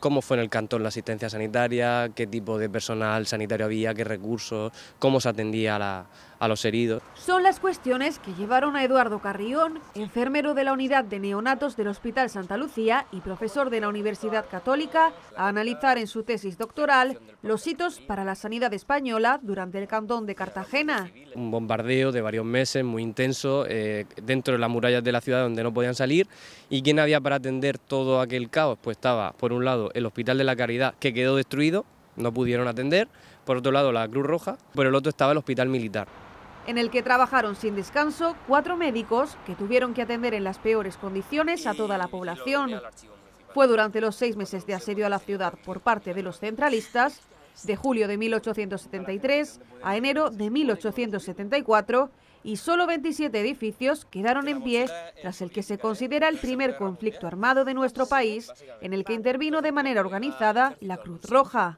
cómo fue en el cantón la asistencia sanitaria, qué tipo de personal sanitario había, qué recursos, cómo se atendía la, a los heridos. Son las cuestiones que llevaron a Eduardo Carrión, enfermero de la unidad de neonatos del Hospital Santa Lucía y profesor de la Universidad Católica, a analizar en su tesis doctoral los hitos para la sanidad española durante el cantón de Cartagena. Un bombardeo de varios meses muy intenso eh, dentro de las murallas de la ciudad donde no podían salir y quién había para atender todo aquel caos, pues estaba por un lado el Hospital de la Caridad que quedó destruido, no pudieron atender, por otro lado la Cruz Roja, por el otro estaba el Hospital Militar en el que trabajaron sin descanso cuatro médicos que tuvieron que atender en las peores condiciones a toda la población. Fue durante los seis meses de asedio a la ciudad por parte de los centralistas de julio de 1873 a enero de 1874 y solo 27 edificios quedaron en pie tras el que se considera el primer conflicto armado de nuestro país, en el que intervino de manera organizada la Cruz Roja.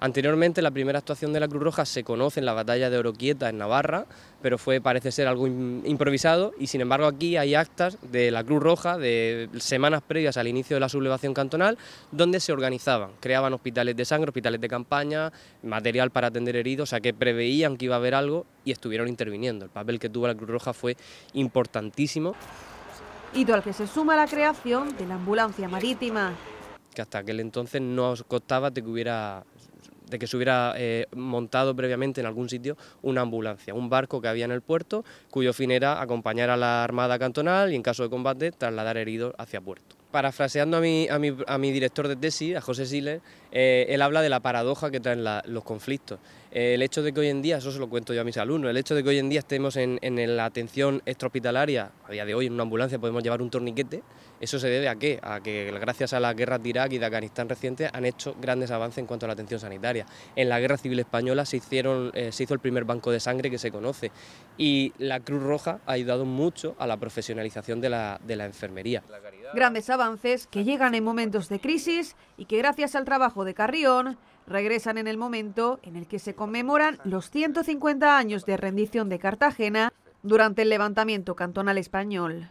Anteriormente, la primera actuación de la Cruz Roja se conoce en la batalla de Oroquieta en Navarra, pero fue parece ser algo improvisado y sin embargo aquí hay actas de la Cruz Roja de semanas previas al inicio de la sublevación cantonal donde se organizaban, creaban hospitales de sangre, hospitales de campaña, material para atender heridos, o sea que preveían que iba a haber algo y estuvieron interviniendo. El papel que tuvo la Cruz Roja fue importantísimo. Y todo al que se suma la creación de la ambulancia marítima que hasta aquel entonces no costaba que hubiera de que se hubiera eh, montado previamente en algún sitio una ambulancia, un barco que había en el puerto, cuyo fin era acompañar a la Armada Cantonal y en caso de combate trasladar heridos hacia puerto parafraseando a mi, a mi, director de tesis, a José Siles, eh, él habla de la paradoja que traen los conflictos. Eh, el hecho de que hoy en día, eso se lo cuento yo a mis alumnos, el hecho de que hoy en día estemos en, la atención extrahospitalaria, a día de hoy en una ambulancia podemos llevar un torniquete, ¿eso se debe a qué? A que gracias a las guerras de Irak y de Afganistán recientes han hecho grandes avances en cuanto a la atención sanitaria. En la Guerra Civil Española eh, se, hizo el primer banco de sangre que se conoce y la Cruz Roja ha ayudado mucho a la profesionalización de la, enfermería. Grandes avances que llegan en momentos de crisis y que gracias al trabajo de Carrión regresan en el momento en el que se conmemoran los 150 años de rendición de Cartagena durante el levantamiento cantonal español.